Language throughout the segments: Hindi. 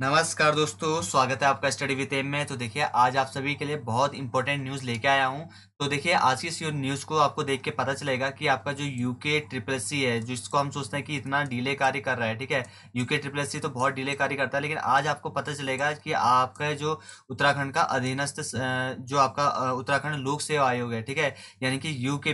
नमस्कार दोस्तों स्वागत है आपका स्टडी विद एम में तो देखिए आज आप सभी के लिए बहुत इंपॉर्टेंट न्यूज़ लेके आया हूँ तो देखिए आज की इस न्यूज़ को आपको देख के पता चलेगा कि आपका जो यूके ट्रिपल सी है जिसको हम सोचते हैं कि इतना डिले कार्य कर रहा है ठीक है यूके ट्रिपल सी तो बहुत डिले कार्य करता है लेकिन आज आपको पता चलेगा कि आपका जो उत्तराखंड का अधीनस्थ जो आपका उत्तराखंड लोक सेवा आयोग है ठीक है यानी कि यू के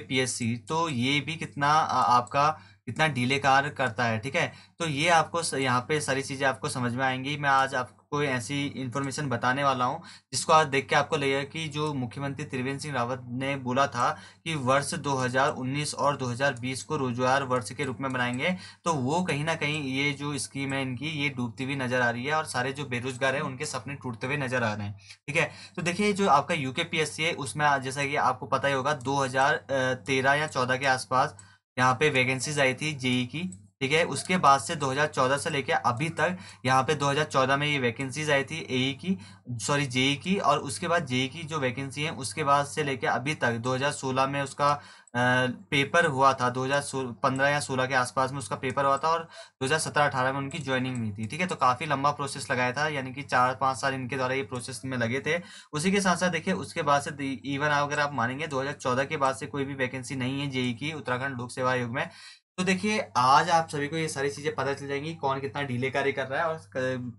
तो ये भी कितना आपका कितना डिले कार करता है ठीक है तो ये आपको यहाँ पे सारी चीज़ें आपको समझ में आएंगी मैं आज आपको ऐसी इन्फॉर्मेशन बताने वाला हूँ जिसको आज देख के आपको लगेगा कि जो मुख्यमंत्री त्रिवेंद्र सिंह रावत ने बोला था कि वर्ष 2019 और 2020 को रोजगार वर्ष के रूप में बनाएंगे तो वो कहीं ना कहीं ये जो स्कीम है इनकी ये डूबती हुई नजर आ रही है और सारे जो बेरोजगार हैं उनके सपने टूटते हुए नजर आ रहे हैं ठीक है तो देखिए जो आपका यूके है उसमें जैसा कि आपको पता ही होगा दो या चौदह के आसपास यहाँ पे वैकेंसीज आई थी जेई e की ठीक है उसके बाद से 2014 से लेकर अभी तक यहाँ पे 2014 में ये वैकेंसीज आई थी ए e की सॉरी जेई e की और उसके बाद जेई की जो वैकेंसी है उसके बाद से लेकर अभी तक 2016 में उसका पेपर हुआ था 2015 या 16 के आसपास में उसका पेपर हुआ था और 2017-18 में उनकी ज्वाइनिंग हुई थी ठीक है तो काफ़ी लंबा प्रोसेस लगाया था यानी कि चार पाँच साल इनके द्वारा ये प्रोसेस में लगे थे उसी के साथ साथ देखिए उसके बाद से इवन अगर आप मानेंगे 2014 के बाद से कोई भी वैकेंसी नहीं है जेई की उत्तराखंड लोक सेवा आयोग में तो देखिए आज आप सभी को ये सारी चीज़ें पता चल जाएंगी कौन कितना डीले कार्य कर रहा है और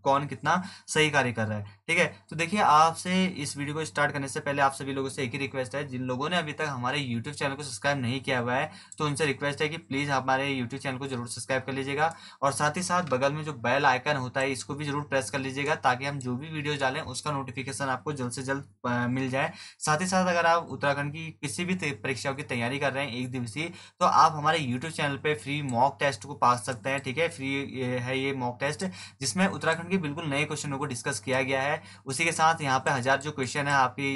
कौन कितना सही कार्य कर रहा है ठीक है तो देखिए आपसे इस वीडियो को स्टार्ट करने से पहले आप सभी लोगों से एक ही रिक्वेस्ट है जिन लोगों ने अभी तक हमारे यूट्यूब चैनल को सब्सक्राइब नहीं किया हुआ है तो उनसे रिक्वेस्ट है कि प्लीज़ हमारे यूट्यूब चैनल को जरूर सब्सक्राइब कर लीजिएगा और साथ ही साथ बगल में जो बेल आइकन होता है इसको भी जरूर प्रेस कर लीजिएगा ताकि हम जो भी वीडियो डालें उसका नोटिफिकेशन आपको जल्द से जल्द मिल जाए साथ ही साथ अगर आप उत्तराखंड की किसी भी परीक्षाओं की तैयारी कर रहे हैं एक दिवसीय तो आप हमारे यूट्यूब चैनल पर फ्री मॉक टेस्ट को पा सकते हैं ठीक है फ्री है ये मॉक टेस्ट जिसमें उत्तराखंड के बिल्कुल नए क्वेश्चनों को डिस्कस किया गया है है उसी के साथ यहाँ पे हजार जो क्वेश्चन है आपकी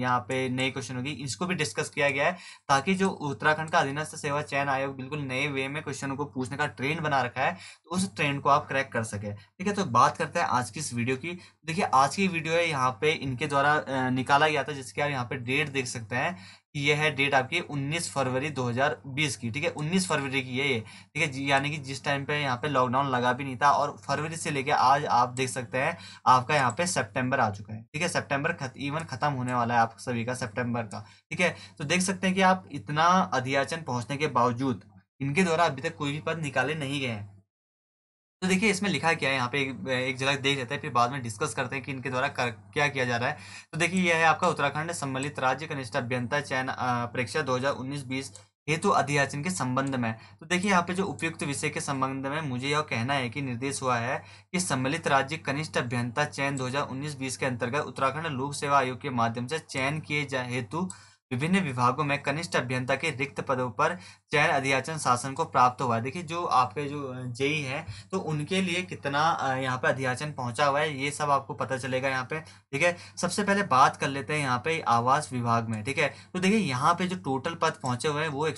यहाँ पे नए क्वेश्चन होगी इसको भी डिस्कस किया गया है ताकि जो उत्तराखंड का अधीनस्थ सेवा चयन आयोग बिल्कुल नए वे में क्वेश्चनों को पूछने का ट्रेंड बना रखा है तो उस ट्रेंड को आप क्रैक कर सके ठीक है तो बात करते हैं आज की इस वीडियो की देखिए आज की वीडियो है यहाँ पे इनके द्वारा निकाला गया था जिसके आप यहाँ पे डेट देख सकते हैं कि यह है डेट आपकी 19 फरवरी 2020 की ठीक है 19 फरवरी की है ये ठीक है यानी कि जिस टाइम पे यहाँ पे लॉकडाउन लगा भी नहीं था और फरवरी से लेके आज आप देख सकते हैं आपका यहाँ पे सेप्टेम्बर आ चुका है ठीक है सेप्टेम्बर इवन खत्म होने वाला है आप सभी का सेप्टेम्बर का ठीक है तो देख सकते हैं कि आप इतना अधियाचन पहुँचने के बावजूद इनके द्वारा अभी तक कोई भी पद निकाले नहीं गए हैं तो देखिए इसमें लिखा क्या है यहाँ पे एक, एक जगह देख लेते हैं फिर बाद में डिस्कस करते हैं कि इनके द्वारा कर, क्या किया जा रहा है तो देखिए यह है आपका उत्तराखंड सम्मिलित राज्य कनिष्ठ अभ्यंता चयन परीक्षा 2019 हजार हेतु अधियाचन के संबंध में तो देखिए यहाँ पे जो उपयुक्त विषय के संबंध में मुझे यह कहना है कि निर्देश हुआ है कि सम्मिलित राज्य कनिष्ठ अभ्यंता चयन दो हजार के अंतर्गत उत्तराखंड लोक सेवा आयोग के माध्यम से चयन किए जा हेतु विभिन्न विभागों में कनिष्ठ अभियंता के रिक्त पदों पर चयन अधियाचन शासन को प्राप्त हुआ है देखिए जो आपके जो जेई है तो उनके लिए कितना यहाँ पे अधियाचन पहुंचा हुआ है ये सब आपको पता चलेगा यहाँ पे ठीक है सबसे पहले बात कर लेते हैं यहाँ पे आवास विभाग में ठीक है तो देखिए यहाँ पे जो टोटल पद पहुंचे हुए हैं वो एक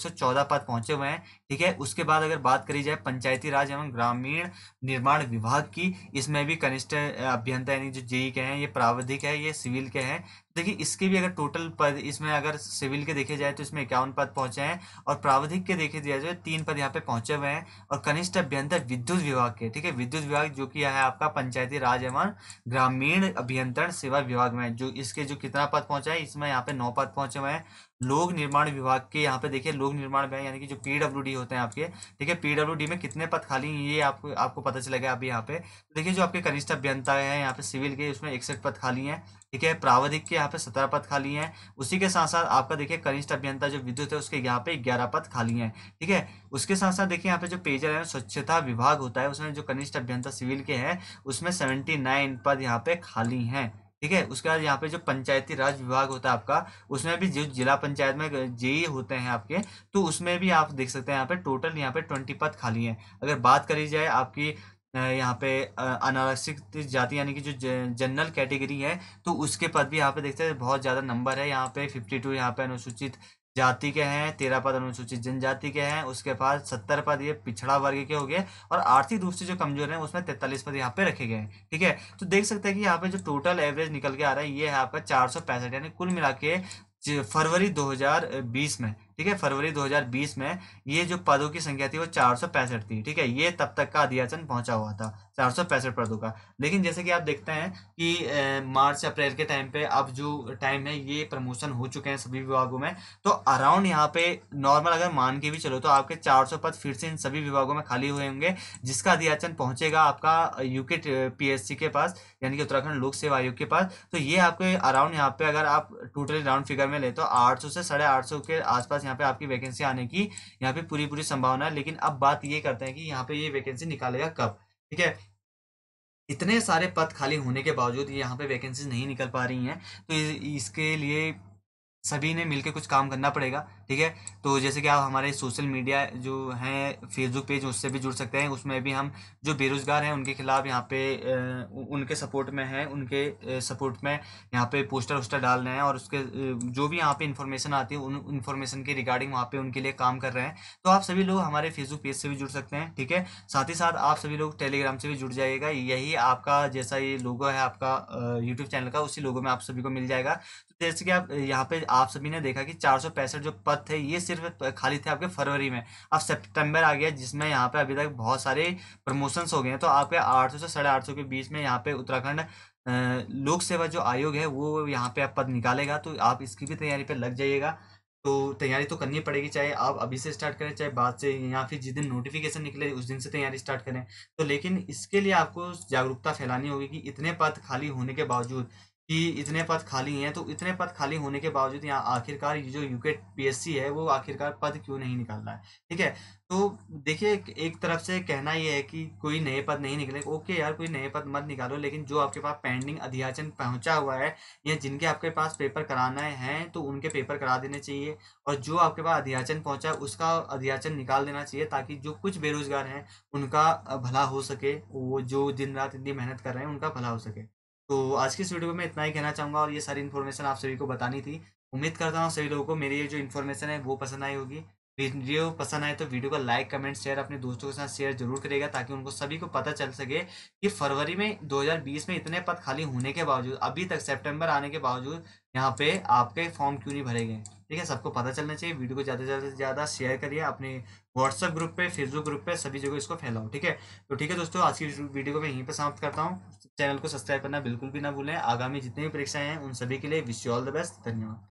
पद पहुंचे हुए हैं ठीक है उसके बाद अगर बात करी जाए पंचायती राज एवं ग्रामीण निर्माण विभाग की इसमें भी कनिष्ठ अभियंता यानी जो जेई के हैं ये प्रावधिक है ये सिविल के हैं देखिए इसके भी अगर टोटल पद इसमें अगर सिविल के देखे जाए तो इसमें इक्यावन पद पहुंचे हैं और प्रावधिक के देखे दिया जाए तो तीन पद यहाँ पे पहुंचे हुए हैं और कनिष्ठ अभियंता विद्युत विभाग के ठीक है विद्युत विभाग जो कि है आपका पंचायती राज एवं ग्रामीण अभियंत्रण सेवा विभाग में जो इसके जो कितना पद पहुंचा है इसमें यहाँ पे नौ पद पहुंचे हुए हैं लोक निर्माण विभाग के यहाँ पे देखिए लोक निर्माण विभाग यानी कि जो डी होते हैं आपके देखिए डी में कितने पद खाली हैं ये आपको आपको पता चलेगा अभी यहाँ पे तो देखिए जो आपके कनिष्ठ अभियंता है यहाँ पे सिविल के उसमें इकसठ पद खाली हैं ठीक है प्रावधिक के यहाँ पे सत्रह पद खाली हैं उसी के साथ साथ आपका देखिए कनिष्ठ अभियंता जो विद्युत है उसके यहाँ पे ग्यारह पद खाली हैं ठीक है उसके साथ साथ देखिए यहाँ पे जो पेयजल है स्वच्छता विभाग होता है उसमें जो कनिष्ठ अभियंता सिविल के हैं उसमें सेवेंटी नाइन पद यहाँ पे खाली हैं ठीक है उसके बाद यहाँ पे जो पंचायती राज विभाग होता है आपका उसमें भी जो जिला पंचायत में जेई होते हैं आपके तो उसमें भी आप देख सकते हैं यहाँ पे टोटल यहाँ पे ट्वेंटी पद खाली हैं अगर बात करी जाए आपकी यहाँ पे अनारक्षित जाति यानी कि जो जनरल कैटेगरी है तो उसके पद भी यहाँ पे देखते हैं बहुत ज़्यादा नंबर है यहाँ पे फिफ्टी टू यहाँ पे अनुसूचित जाति के हैं तेरह पद अनुसूचित जनजाति के हैं उसके बाद सत्तर पद ये पिछड़ा वर्ग के हो गए और आर्थिक रूप से जो कमजोर हैं उसमें तैतालीस पद यहाँ पे रखे गए हैं ठीक है तो देख सकते हैं कि यहाँ पे जो टोटल एवरेज निकल के आ रहा है ये यहाँ पर चार सौ पैंसठ यानी कुल मिला के फरवरी 2020 में ठीक है फरवरी 2020 में ये जो पदों की संख्या थी वो चार थी ठीक है ये तब तक का अधियाचन पहुंचा हुआ था चार पदों का लेकिन जैसे कि आप देखते हैं कि ए, मार्च अप्रैल के टाइम पे अब जो टाइम है ये प्रमोशन हो चुके हैं सभी विभागों में तो अराउंड यहाँ पे नॉर्मल अगर मान के भी चलो तो आपके 400 पद फिर से इन सभी विभागों में खाली हुए होंगे जिसका अधियाचन पहुंचेगा आपका यूके पीएससी के पास यानी कि उत्तराखंड लोक सेवा आयोग के पास तो ये आपके अराउंड यहाँ पे अगर आप टोटल राउंड फिगर में ले तो आठ से साढ़े के आसपास यहाँ पे आपकी वैकेंसी आने की यहाँ पे पूरी पूरी संभावना है लेकिन अब बात ये करते हैं कि यहाँ पे ये वैकेंसी निकालेगा कब ठीक है इतने सारे पद खाली होने के बावजूद यहाँ पे वैकेंसी नहीं निकल पा रही हैं तो इसके लिए सभी ने मिलकर कुछ काम करना पड़ेगा ठीक है तो जैसे कि आप हमारे सोशल मीडिया जो हैं फेसबुक पेज उससे भी जुड़ सकते हैं उसमें भी हम जो बेरोज़गार हैं उनके खिलाफ यहाँ पे उनके सपोर्ट में हैं उनके सपोर्ट में यहाँ पे पोस्टर वोस्टर डाल रहे हैं और उसके जो भी यहाँ पे इन्फॉर्मेशन आती है उन इन्फॉर्मेशन के रिगार्डिंग वहाँ पर उनके लिए काम कर रहे हैं तो आप सभी लोग हमारे फेसबुक पेज से भी जुड़ सकते हैं ठीक है साथ ही साथ आप सभी लोग टेलीग्राम से भी जुड़ जाइएगा यही आपका जैसा ये लोगो है आपका यूट्यूब चैनल का उसी लोगों में आप सभी को मिल जाएगा तो जैसे कि आप यहाँ पे आप सभी ने देखा कि चार जो पद बात थे ये सिर्फ खाली थे आपके फरवरी में अब सितंबर आ गया जिसमें यहाँ पे अभी तक बहुत सारे प्रमोशंस हो गए हैं तो आपके आठ सौ से साढ़े आठ सौ के बीच में यहाँ पे उत्तराखंड लोक सेवा जो आयोग है वो यहाँ पे आप पद निकालेगा तो आप इसकी भी तैयारी पर लग जाइएगा तो तैयारी तो करनी पड़ेगी चाहे आप अभी से स्टार्ट करें चाहे बाद से या फिर जिस दिन नोटिफिकेशन निकले उस दिन से तैयारी स्टार्ट करें तो लेकिन इसके लिए आपको जागरूकता फैलानी होगी कि इतने पद खाली होने के बावजूद कि इतने पद खाली हैं तो इतने पद खाली होने के बावजूद यहाँ आखिरकार जो यूके पीएससी है वो आखिरकार पद क्यों नहीं निकाल रहा है ठीक है तो देखिए एक तरफ से कहना ये है कि कोई नए पद नहीं निकले ओके यार कोई नए पद मत निकालो लेकिन जो आपके पास पेंडिंग अध्याचन पहुंचा हुआ है या जिनके आपके पास पेपर कराना है तो उनके पेपर करा देने चाहिए और जो आपके पास अध्याचन पहुंचा उसका अध्याचन निकाल देना चाहिए ताकि जो कुछ बेरोजगार हैं उनका भला हो सके वो जो दिन रात इतनी मेहनत कर रहे हैं उनका भला हो सके तो आज की इस वीडियो में इतना ही कहना चाहूँगा और ये सारी इन्फॉर्मेशन आप सभी को बतानी थी उम्मीद करता हूँ सभी लोगों को मेरी ये जो इन्फॉर्मेशन है वो पसंद आई होगी वीडियो पसंद आए तो वीडियो को लाइक कमेंट शेयर अपने दोस्तों के साथ शेयर जरूर करेगा ताकि उनको सभी को पता चल सके कि फरवरी में 2020 में इतने पद खाली होने के बावजूद अभी तक सितंबर आने के बावजूद यहाँ पे आपके फॉर्म क्यों नहीं भरे गए ठीक है सबको पता चलना चाहिए वीडियो को ज़्यादा से ज़्यादा शेयर करिए अपने व्हाट्सअप ग्रुप पे फेसबुक ग्रुप पे सभी जगह इसको फैलाओ ठीक है तो ठीक है दोस्तों आज की वीडियो को मैं यहीं पर समाप्त करता हूँ चैनल को सब्सक्राइब करना बिल्कुल भी ना भूलें आगामी जितनी भी परीक्षाएं हैं उन सभी के लिए wish you all the best धन्यवाद